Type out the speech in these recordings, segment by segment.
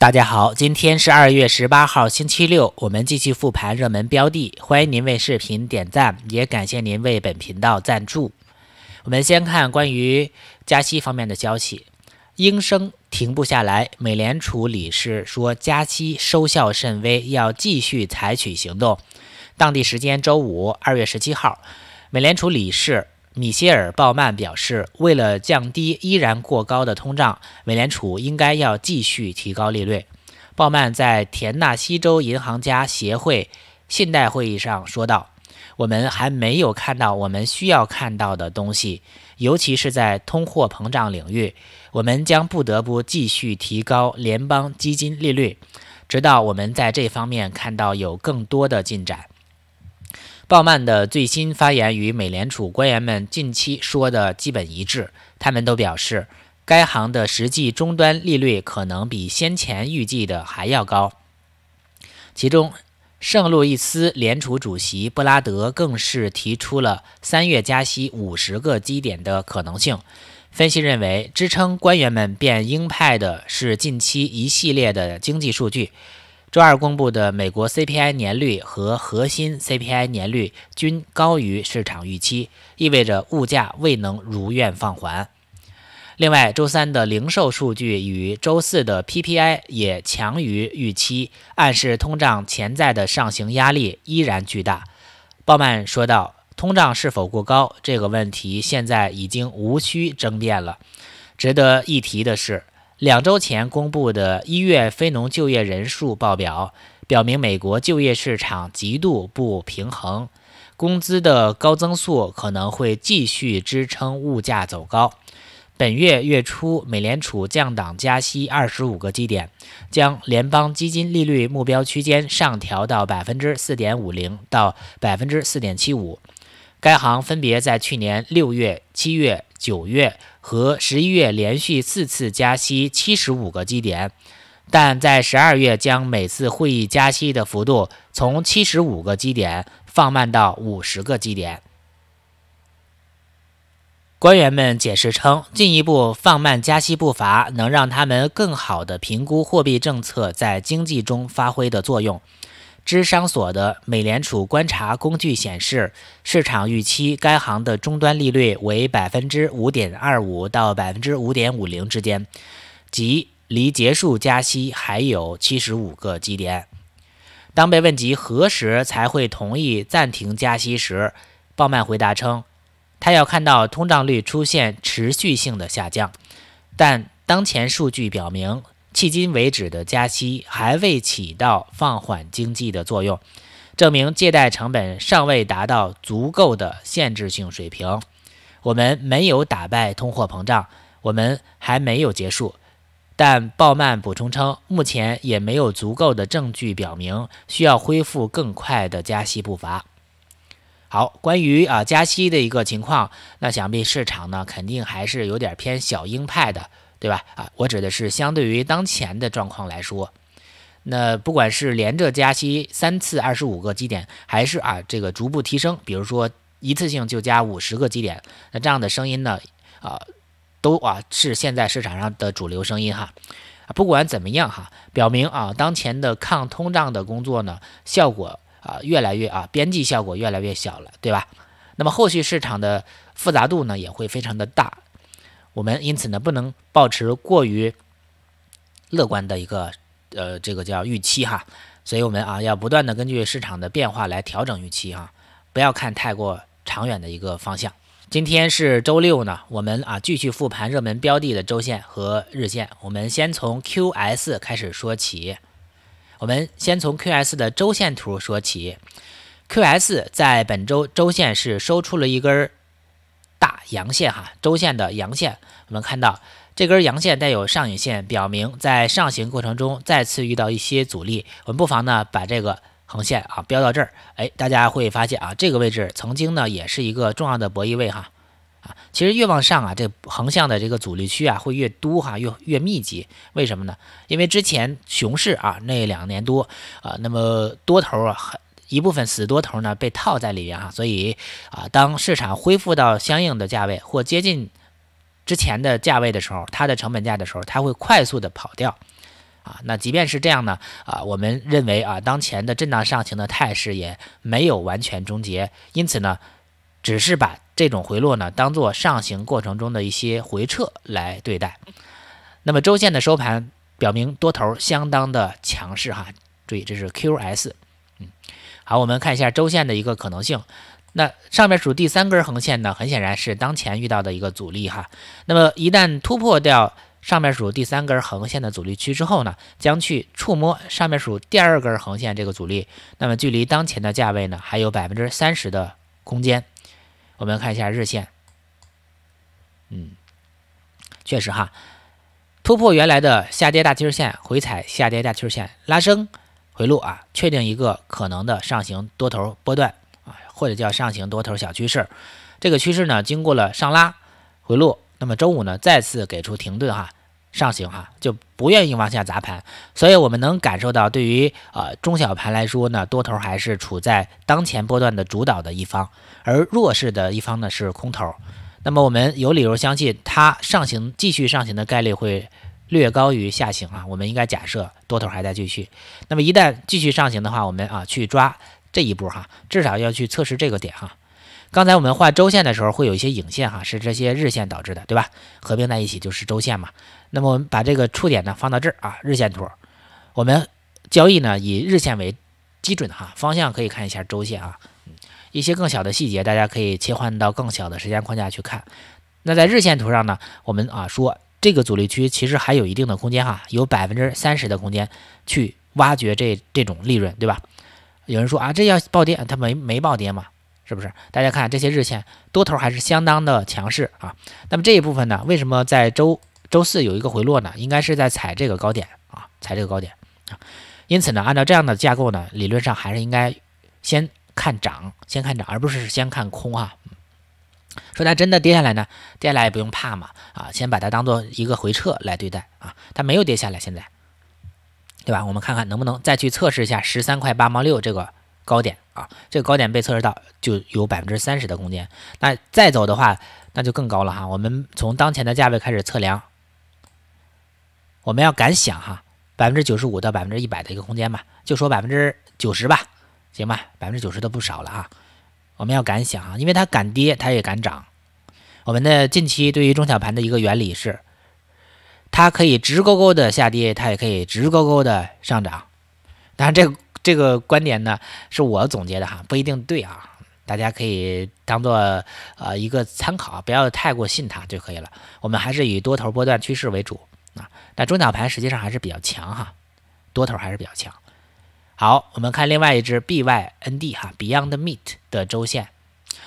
大家好，今天是二月十八号，星期六，我们继续复盘热门标的。欢迎您为视频点赞，也感谢您为本频道赞助。我们先看关于加息方面的消息，应声停不下来。美联储理事说加息收效甚微，要继续采取行动。当地时间周五，二月十七号，美联储理事。米歇尔·鲍曼表示，为了降低依然过高的通胀，美联储应该要继续提高利率。鲍曼在田纳西州银行家协会信贷会议上说道：“我们还没有看到我们需要看到的东西，尤其是在通货膨胀领域，我们将不得不继续提高联邦基金利率，直到我们在这方面看到有更多的进展。”鲍曼的最新发言与美联储官员们近期说的基本一致。他们都表示，该行的实际终端利率可能比先前预计的还要高。其中，圣路易斯联储主席布拉德更是提出了三月加息五十个基点的可能性。分析认为，支撑官员们变鹰派的是近期一系列的经济数据。周二公布的美国 CPI 年率和核心 CPI 年率均高于市场预期，意味着物价未能如愿放缓。另外，周三的零售数据与周四的 PPI 也强于预期，暗示通胀潜在的上行压力依然巨大。鲍曼说道：“通胀是否过高这个问题现在已经无需争辩了。”值得一提的是。两周前公布的一月非农就业人数报表表明，美国就业市场极度不平衡，工资的高增速可能会继续支撑物价走高。本月月初，美联储降档加息25个基点，将联邦基金利率目标区间上调到4.50%到4.75%。该行分别在去年6月、7月、9月。和十一月连续四次加息七十五个基点，但在十二月将每次会议加息的幅度从七十五个基点放慢到五十个基点。官员们解释称，进一步放慢加息步伐，能让他们更好地评估货币政策在经济中发挥的作用。智商所的美联储观察工具显示，市场预期该行的终端利率为百分之五点二五到百分之五点五零之间，即离结束加息还有七十五个基点。当被问及何时才会同意暂停加息时，鲍曼回答称，他要看到通胀率出现持续性的下降，但当前数据表明。迄今为止的加息还未起到放缓经济的作用，证明借贷成本尚未达到足够的限制性水平。我们没有打败通货膨胀，我们还没有结束。但鲍曼补充称，目前也没有足够的证据表明需要恢复更快的加息步伐。好，关于啊加息的一个情况，那想必市场呢肯定还是有点偏小鹰派的。对吧？啊，我指的是相对于当前的状况来说，那不管是连着加息三次二十五个基点，还是啊这个逐步提升，比如说一次性就加五十个基点，那这样的声音呢，啊，都啊是现在市场上的主流声音哈。不管怎么样哈，表明啊当前的抗通胀的工作呢，效果啊越来越啊边际效果越来越小了，对吧？那么后续市场的复杂度呢也会非常的大。我们因此呢，不能保持过于乐观的一个呃，这个叫预期哈，所以我们啊，要不断的根据市场的变化来调整预期哈，不要看太过长远的一个方向。今天是周六呢，我们啊继续复盘热门标的的周线和日线。我们先从 QS 开始说起，我们先从 QS 的周线图说起。QS 在本周周线是收出了一根。大阳线哈，周线的阳线，我们看到这根阳线带有上影线，表明在上行过程中再次遇到一些阻力。我们不妨呢把这个横线啊标到这儿，哎，大家会发现啊，这个位置曾经呢也是一个重要的博弈位哈。啊，其实越往上啊，这横向的这个阻力区啊会越多哈，越越密集。为什么呢？因为之前熊市啊那两年多啊，那么多头啊很一部分死多头呢被套在里面哈，所以啊，当市场恢复到相应的价位或接近之前的价位的时候，它的成本价的时候，它会快速的跑掉啊。那即便是这样呢，啊，我们认为啊，当前的震荡上行的态势也没有完全终结，因此呢，只是把这种回落呢当做上行过程中的一些回撤来对待。那么周线的收盘表明多头相当的强势哈，注意这是 Q S。好，我们看一下周线的一个可能性。那上面数第三根横线呢，很显然是当前遇到的一个阻力哈。那么一旦突破掉上面数第三根横线的阻力区之后呢，将去触摸上面数第二根横线这个阻力。那么距离当前的价位呢，还有百分之三十的空间。我们看一下日线，嗯，确实哈，突破原来的下跌大趋势线，回踩下跌大趋势线，拉升。回路啊，确定一个可能的上行多头波段啊，或者叫上行多头小趋势。这个趋势呢，经过了上拉回落，那么周五呢，再次给出停顿哈，上行哈，就不愿意往下砸盘。所以我们能感受到，对于呃中小盘来说呢，多头还是处在当前波段的主导的一方，而弱势的一方呢是空头。那么我们有理由相信，它上行继续上行的概率会。略高于下行啊，我们应该假设多头还在继续。那么一旦继续上行的话，我们啊去抓这一步哈，至少要去测试这个点哈。刚才我们画周线的时候会有一些影线哈，是这些日线导致的，对吧？合并在一起就是周线嘛。那么我们把这个触点呢放到这儿啊，日线图，我们交易呢以日线为基准哈，方向可以看一下周线啊。一些更小的细节，大家可以切换到更小的时间框架去看。那在日线图上呢，我们啊说。这个阻力区其实还有一定的空间哈，有百分之三十的空间去挖掘这这种利润，对吧？有人说啊，这要暴跌，它没没暴跌嘛，是不是？大家看这些日线多头还是相当的强势啊。那么这一部分呢，为什么在周周四有一个回落呢？应该是在踩这个高点啊，踩这个高点啊。因此呢，按照这样的架构呢，理论上还是应该先看涨，先看涨，而不是先看空啊。说它真的跌下来呢？跌下来也不用怕嘛，啊，先把它当做一个回撤来对待啊。它没有跌下来，现在，对吧？我们看看能不能再去测试一下十三块八毛六这个高点啊。这个高点被测试到，就有百分之三十的空间。那再走的话，那就更高了哈。我们从当前的价位开始测量，我们要敢想哈，百分之九十五到百分之一百的一个空间吧，就说百分之九十吧，行吧？百分之九十都不少了啊。我们要敢想啊，因为它敢跌，它也敢涨。我们的近期对于中小盘的一个原理是，它可以直勾勾的下跌，它也可以直勾勾的上涨。当然，这个这个观点呢，是我总结的哈，不一定对啊，大家可以当做呃一个参考，不要太过信它就可以了。我们还是以多头波段趋势为主啊，但中小盘实际上还是比较强哈，多头还是比较强。好，我们看另外一只 BYND 哈，Beyond Meat 的周线。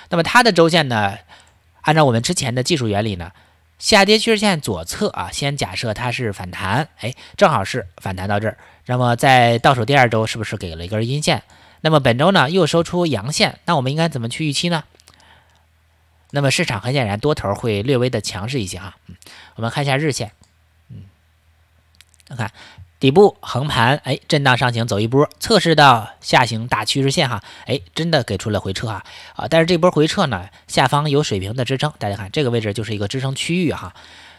那么它的周线呢，按照我们之前的技术原理呢，下跌趋势线左侧啊，先假设它是反弹，哎，正好是反弹到这儿。那么在倒数第二周是不是给了一根阴线？那么本周呢又收出阳线，那我们应该怎么去预期呢？那么市场很显然多头会略微的强势一些哈。我们看一下日线，嗯，看看。底部横盘，哎，震荡上行走一波，测试到下行大趋势线哈，哎，真的给出了回撤啊啊，但是这波回撤呢，下方有水平的支撑，大家看这个位置就是一个支撑区域哈，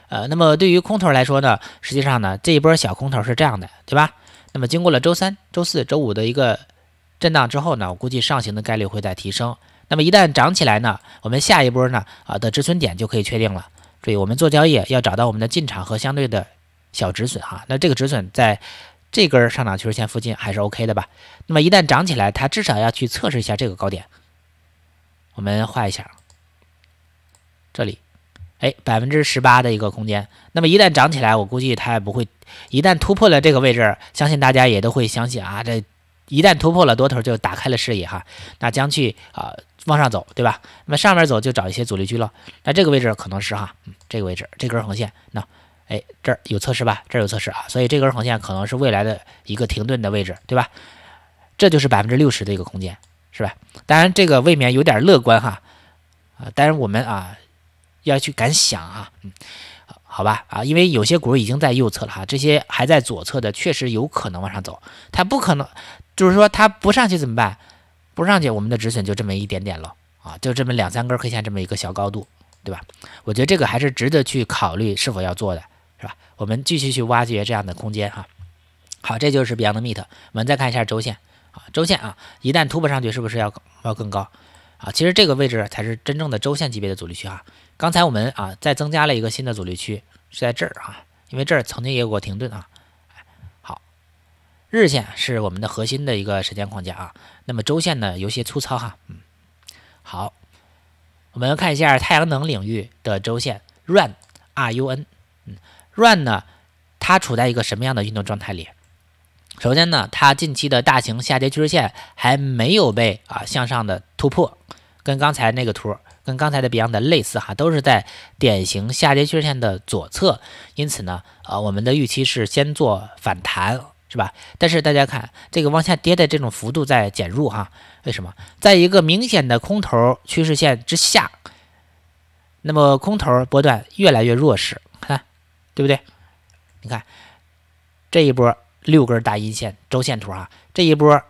呃，那么对于空头来说呢，实际上呢，这一波小空头是这样的，对吧？那么经过了周三、周四周五的一个震荡之后呢，我估计上行的概率会在提升。那么一旦涨起来呢，我们下一波呢啊的止损点就可以确定了。注意，我们做交易要找到我们的进场和相对的。小止损哈，那这个止损在这根上涨趋势线附近还是 OK 的吧？那么一旦涨起来，它至少要去测试一下这个高点。我们画一下，这里，哎，百分之十八的一个空间。那么一旦涨起来，我估计它也不会，一旦突破了这个位置，相信大家也都会相信啊，这一旦突破了多头就打开了视野哈，那将去啊往上走，对吧？那么上面走就找一些阻力区了。那这个位置可能是哈，嗯，这个位置这根横线那。哎，这儿有测试吧？这儿有测试啊，所以这根横线可能是未来的一个停顿的位置，对吧？这就是百分之六十的一个空间，是吧？当然这个未免有点乐观哈，啊，但是我们啊要去敢想啊，嗯，好吧啊，因为有些股已经在右侧了哈，这些还在左侧的确实有可能往上走，它不可能，就是说它不上去怎么办？不上去，我们的止损就这么一点点了啊，就这么两三根 K 线这么一个小高度，对吧？我觉得这个还是值得去考虑是否要做的。是吧？我们继续去挖掘这样的空间哈。好，这就是 Beyond Meet。我们再看一下周线啊，周线啊，一旦突破上去，是不是要要更高啊？其实这个位置才是真正的周线级别的阻力区哈。刚才我们啊，再增加了一个新的阻力区是在这儿啊，因为这儿曾经也有过停顿啊。好，日线是我们的核心的一个时间框架啊。那么周线呢，有些粗糙哈。嗯，好，我们看一下太阳能领域的周线，Run R U N，嗯。run 呢，它处在一个什么样的运动状态里？首先呢，它近期的大型下跌趋势线还没有被啊向上的突破，跟刚才那个图，跟刚才的 Beyond 类似哈，都是在典型下跌趋势线的左侧，因此呢，呃，我们的预期是先做反弹，是吧？但是大家看这个往下跌的这种幅度在减弱哈，为什么？在一个明显的空头趋势线之下，那么空头波段越来越弱势，看。对不对？你看这一波六根大阴线，周线图哈，这一波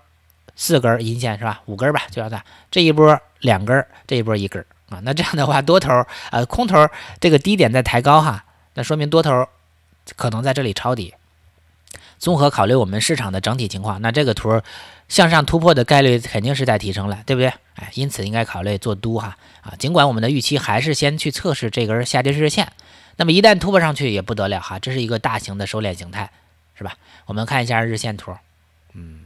四根阴线是吧？五根吧，就要在这一波两根，这一波一根儿啊。那这样的话，多头呃空头这个低点在抬高哈，那说明多头可能在这里抄底。综合考虑我们市场的整体情况，那这个图向上突破的概率肯定是在提升了，对不对？哎，因此应该考虑做多哈啊。尽管我们的预期还是先去测试这根下跌日线。那么一旦突破上去也不得了哈，这是一个大型的收敛形态，是吧？我们看一下日线图，嗯，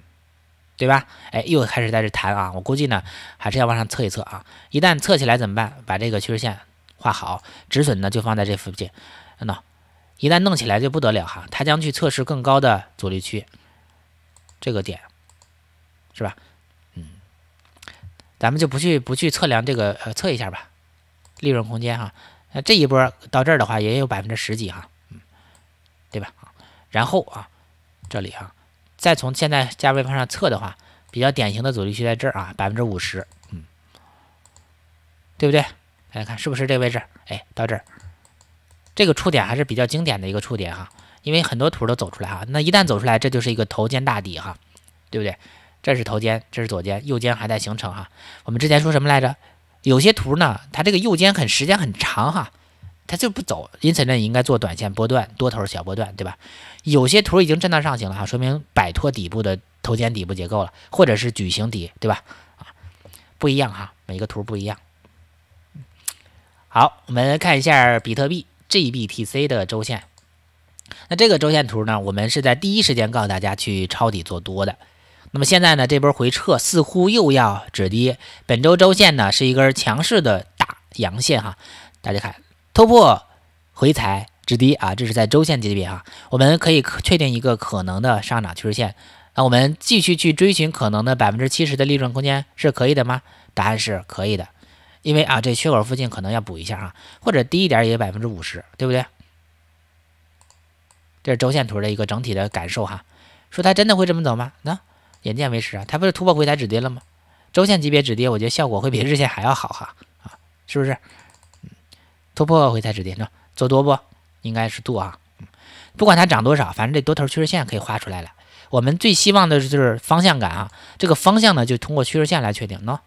对吧？哎，又开始在这弹啊，我估计呢还是要往上测一测啊。一旦测起来怎么办？把这个趋势线画好，止损呢就放在这附近。那一旦弄起来就不得了哈，它将去测试更高的阻力区，这个点，是吧？嗯，咱们就不去不去测量这个，呃，测一下吧，利润空间哈。那这一波到这儿的话，也有百分之十几哈，嗯，对吧？然后啊，这里啊，再从现在价位上测的话，比较典型的阻力区在这儿啊，百分之五十，嗯，对不对？大家看是不是这个位置？哎，到这儿，这个触点还是比较经典的一个触点哈，因为很多图都走出来哈，那一旦走出来，这就是一个头肩大底哈，对不对？这是头肩，这是左肩，右肩还在形成哈。我们之前说什么来着？有些图呢，它这个右肩很时间很长哈，它就不走，因此呢，你应该做短线波段多头小波段，对吧？有些图已经震荡上行了哈，说明摆脱底部的头肩底部结构了，或者是矩形底，对吧？啊，不一样哈，每个图不一样。好，我们看一下比特币 GBTC 的周线，那这个周线图呢，我们是在第一时间告诉大家去抄底做多的。那么现在呢，这波回撤似乎又要止跌。本周周线呢是一根强势的大阳线哈，大家看突破、回踩、止跌啊，这是在周线级别哈，我们可以确定一个可能的上涨趋势线。那我们继续去追寻可能的百分之七十的利润空间是可以的吗？答案是可以的，因为啊，这缺口附近可能要补一下啊，或者低一点也有百分之五十，对不对？这是周线图的一个整体的感受哈。说它真的会这么走吗？那？眼见为实啊，它不是突破回踩止跌了吗？周线级别止跌，我觉得效果会比日线还要好哈啊，是不是？突破回踩止跌呢，做多不？应该是做啊。不管它涨多少，反正这多头趋势线可以画出来了。我们最希望的就是方向感啊，这个方向呢，就通过趋势线来确定。喏，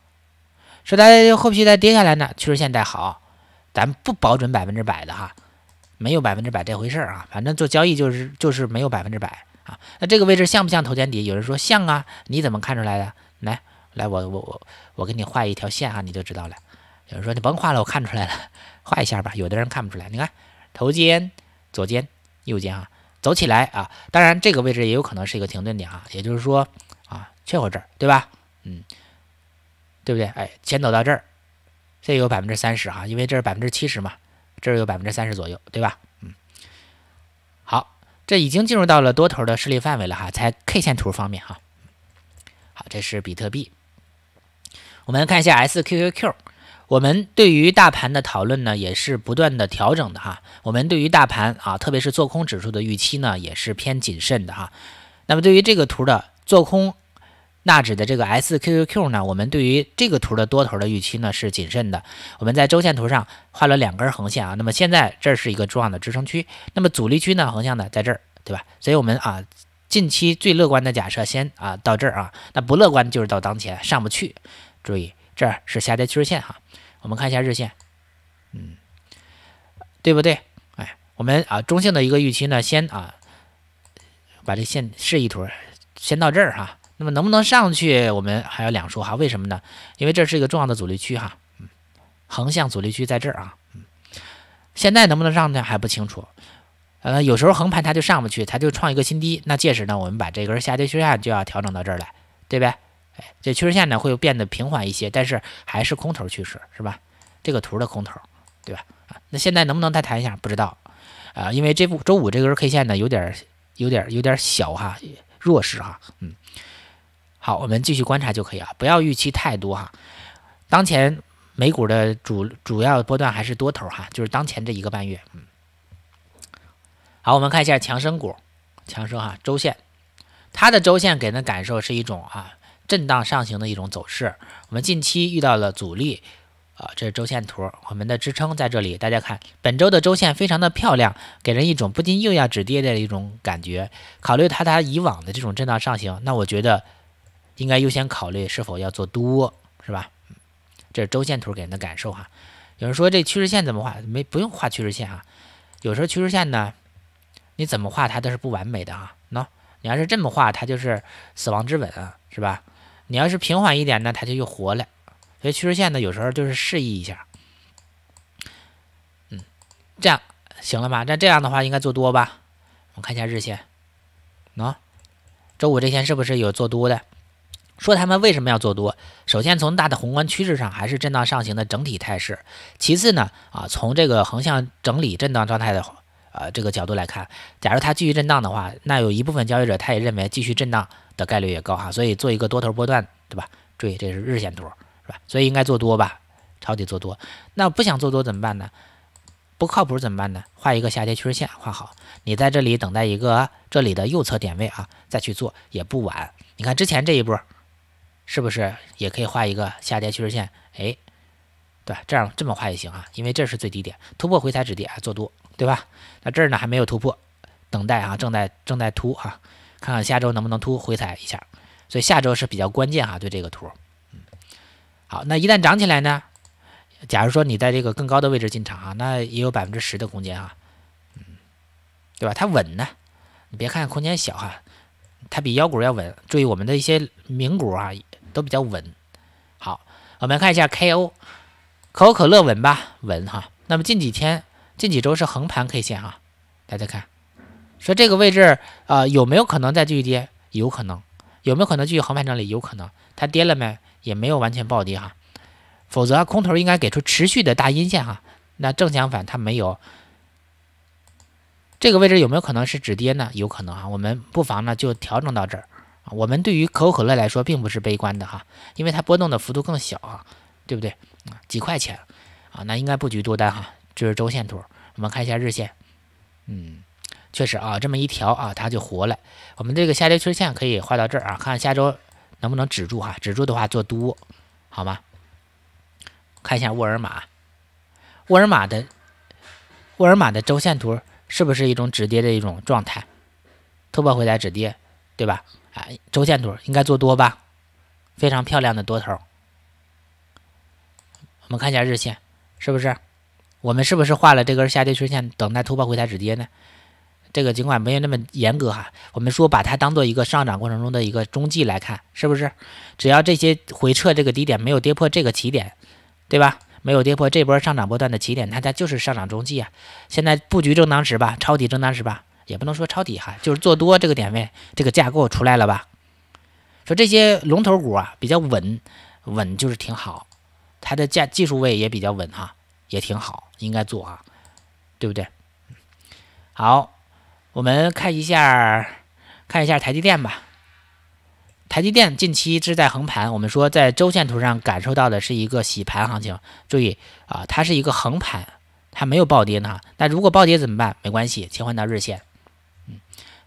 说它后续再跌下来呢，趋势线再好，咱不保准百分之百的哈，没有百分之百这回事啊。反正做交易就是就是没有百分之百。啊，那这个位置像不像头肩底？有人说像啊，你怎么看出来的？来，来，我我我我给你画一条线啊，你就知道了。有人说你甭画了，我看出来了，画一下吧。有的人看不出来，你看头肩左肩右肩啊，走起来啊。当然这个位置也有可能是一个停顿点啊，也就是说啊，缺口这儿对吧？嗯，对不对？哎，先走到这儿，这有百分之三十啊，因为这是百分之七十嘛，这儿有百分之三十左右对吧？这已经进入到了多头的势力范围了哈，在 K 线图方面哈，好，这是比特币。我们看一下 SQQQ，我们对于大盘的讨论呢也是不断的调整的哈，我们对于大盘啊，特别是做空指数的预期呢也是偏谨慎的哈。那么对于这个图的做空。纳指的这个 SQQQ 呢，我们对于这个图的多头的预期呢是谨慎的。我们在周线图上画了两根横线啊，那么现在这是一个重要的支撑区，那么阻力区呢，横向的在这儿，对吧？所以我们啊，近期最乐观的假设先啊到这儿啊，那不乐观就是到当前上不去。注意，这是下跌趋势线哈。我们看一下日线，嗯，对不对？哎，我们啊中性的一个预期呢，先啊把这线示意图先到这儿哈。那么能不能上去？我们还有两说哈，为什么呢？因为这是一个重要的阻力区哈，嗯，横向阻力区在这儿啊，嗯，现在能不能上去还不清楚，呃，有时候横盘它就上不去，它就创一个新低，那届时呢，我们把这根下跌趋势线就要调整到这儿来，对呗？哎，这趋势线呢会变得平缓一些，但是还是空头趋势是吧？这个图的空头，对吧？啊，那现在能不能再抬一下？不知道，啊，因为这部周五这根 K 线呢有点有点有点小哈，弱势哈，嗯。好，我们继续观察就可以啊，不要预期太多哈。当前美股的主主要波段还是多头哈，就是当前这一个半月。嗯，好，我们看一下强生股，强生哈，周线，它的周线给人的感受是一种啊震荡上行的一种走势。我们近期遇到了阻力啊，这是周线图，我们的支撑在这里。大家看本周的周线非常的漂亮，给人一种不禁又要止跌的一种感觉。考虑它它以往的这种震荡上行，那我觉得。应该优先考虑是否要做多，是吧？这是周线图给人的感受哈。有人说这趋势线怎么画？没不用画趋势线啊。有时候趋势线呢，你怎么画它都是不完美的啊。喏，你要是这么画，它就是死亡之吻啊，是吧？你要是平缓一点呢，它就又活了。所以趋势线呢，有时候就是示意一下。嗯，这样行了吧？那这样的话应该做多吧？我看一下日线，喏，周五这天是不是有做多的？说他们为什么要做多？首先从大的宏观趋势上，还是震荡上行的整体态势。其次呢，啊，从这个横向整理震荡状态的，呃，这个角度来看，假如它继续震荡的话，那有一部分交易者他也认为继续震荡的概率也高哈，所以做一个多头波段，对吧？注意这是日线图，是吧？所以应该做多吧，抄底做多。那不想做多怎么办呢？不靠谱怎么办呢？画一个下跌趋势线，画好，你在这里等待一个这里的右侧点位啊，再去做也不晚。你看之前这一波。是不是也可以画一个下跌趋势线？哎，对，这样这么画也行啊，因为这是最低点，突破回踩止跌啊，做多，对吧？那这儿呢还没有突破，等待啊，正在正在突哈，看看下周能不能突回踩一下，所以下周是比较关键哈。对这个图，嗯，好，那一旦涨起来呢，假如说你在这个更高的位置进场啊，那也有百分之十的空间啊，嗯，对吧？它稳呢，你别看空间小哈，它比妖股要稳。注意我们的一些名股啊。都比较稳，好，我们看一下 KO，可口可乐稳吧，稳哈。那么近几天、近几周是横盘 K 线哈，大家看，说这个位置啊有没有可能再继续跌？有可能，有没有可能继续横盘整理？有可能。它跌了没？也没有完全暴跌哈，否则空头应该给出持续的大阴线哈。那正相反，它没有。这个位置有没有可能是止跌呢？有可能啊，我们不妨呢就调整到这儿。我们对于可口可乐来说，并不是悲观的哈，因为它波动的幅度更小啊，对不对？几块钱啊，那应该布局多单哈。这是周线图，我们看一下日线，嗯，确实啊，这么一调啊，它就活了。我们这个下跌趋势线可以画到这儿啊，看下周能不能止住哈，止住的话做多好吗？看一下沃尔玛，沃尔玛的沃尔玛的周线图是不是一种止跌的一种状态？突破回来止跌，对吧？周线图应该做多吧，非常漂亮的多头。我们看一下日线，是不是？我们是不是画了这根下跌趋势线，等待突破回踩止跌呢？这个尽管没有那么严格哈，我们说把它当做一个上涨过程中的一个中继来看，是不是？只要这些回撤这个低点没有跌破这个起点，对吧？没有跌破这波上涨波段的起点，它它就是上涨中继啊。现在布局正当时吧，抄底正当时吧。也不能说抄底哈，就是做多这个点位，这个架构出来了吧？说这些龙头股啊比较稳，稳就是挺好，它的价技术位也比较稳哈，也挺好，应该做啊，对不对？好，我们看一下看一下台积电吧。台积电近期是在横盘，我们说在周线图上感受到的是一个洗盘行情，注意啊，它是一个横盘，它没有暴跌呢。那如果暴跌怎么办？没关系，切换到日线。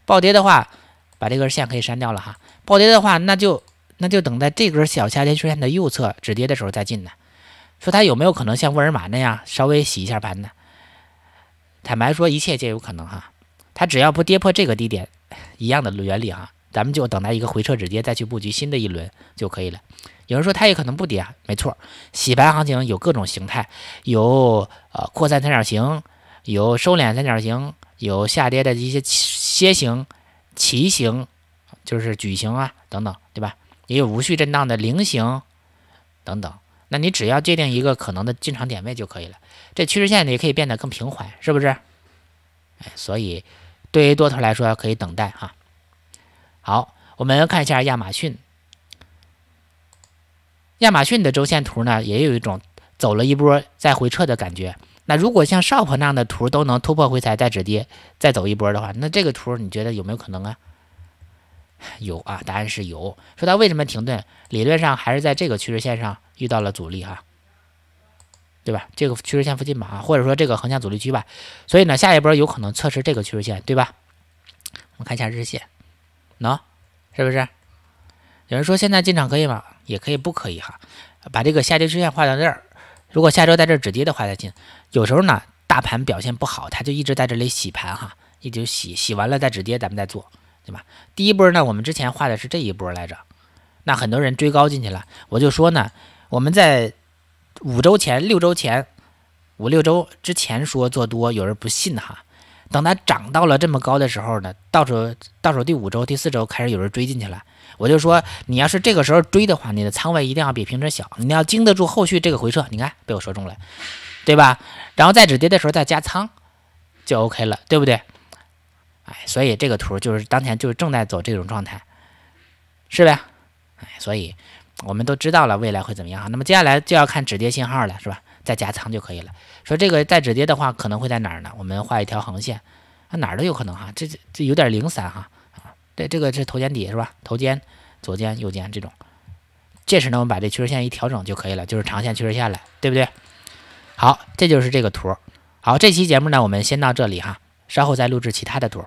暴跌的话，把这根线可以删掉了哈。暴跌的话，那就那就等在这根小下跌趋势线的右侧止跌的时候再进呢。说它有没有可能像沃尔玛那样稍微洗一下盘呢？坦白说，一切皆有可能哈。它只要不跌破这个低点，一样的原理啊，咱们就等待一个回撤止跌，再去布局新的一轮就可以了。有人说它也可能不跌，啊，没错，洗盘行情有各种形态，有呃扩散三角形，有收敛三角形，有下跌的一些。楔形、旗形，就是矩形啊，等等，对吧？也有无序震荡的菱形等等。那你只要界定一个可能的进场点位就可以了。这趋势线也可以变得更平缓，是不是？哎，所以对于多头来说，可以等待哈。好，我们看一下亚马逊。亚马逊的周线图呢，也有一种走了一波再回撤的感觉。那如果像 shop 那样的图都能突破回踩再止跌再走一波的话，那这个图你觉得有没有可能啊？有啊，答案是有。说它为什么停顿，理论上还是在这个趋势线上遇到了阻力哈，对吧？这个趋势线附近吧啊，或者说这个横向阻力区吧。所以呢，下一波有可能测试这个趋势线，对吧？我们看一下日线，喏，是不是？有人说现在进场可以吗？也可以，不可以哈。把这个下跌趋势线画到这儿。如果下周在这止跌的话，再进。有时候呢，大盘表现不好，它就一直在这里洗盘哈，一直洗洗完了再止跌，咱们再做，对吧？第一波呢，我们之前画的是这一波来着，那很多人追高进去了，我就说呢，我们在五周前、六周前、五六周之前说做多，有人不信哈。等它涨到了这么高的时候呢，到数到数第五周、第四周开始有人追进去了。我就说，你要是这个时候追的话，你的仓位一定要比平时小。你要经得住后续这个回撤，你看被我说中了，对吧？然后再止跌的时候再加仓，就 OK 了，对不对？哎，所以这个图就是当前就是正在走这种状态，是呗？哎，所以我们都知道了未来会怎么样哈。那么接下来就要看止跌信号了，是吧？再加仓就可以了。说这个再止跌的话，可能会在哪儿呢？我们画一条横线，啊，哪儿都有可能哈。这这这有点零散哈。对，这个是头肩底是吧？头肩、左肩、右肩这种，这时呢，我们把这趋势线一调整就可以了，就是长线趋势线了，对不对？好，这就是这个图。好，这期节目呢，我们先到这里哈，稍后再录制其他的图。